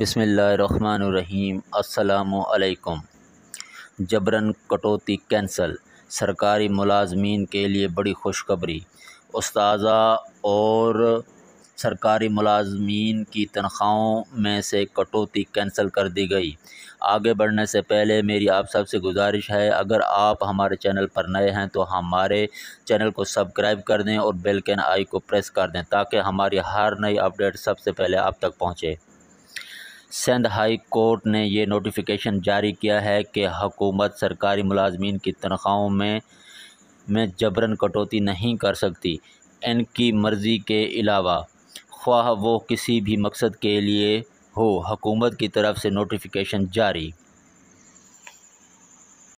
बिसमीम् अल्लाम जबरन कटौती कैंसल सरकारी मुलाजमीन के लिए बड़ी खुशखबरी उस्ताजा और सरकारी मुलाजमीन की तनख्वाहों में से कटौती कैंसिल कर दी गई आगे बढ़ने से पहले मेरी आप सब से गुजारिश है अगर आप हमारे चैनल पर नए हैं तो हमारे चैनल को सब्सक्राइब कर दें और बेल के आई को प्रेस कर दें ताकि हमारी हर नई अपडेट सबसे पहले आप तक पहुँचे सिंध हाई कोर्ट ने यह नोटिफिकेशन जारी किया है कि हकूमत सरकारी मुलाजमीन की तनख्वाहों में में जबरन कटौती नहीं कर सकती इनकी मर्ज़ी के अलावा ख्वाह वो किसी भी मकसद के लिए हो हकूमत की तरफ से नोटिफिकेशन जारी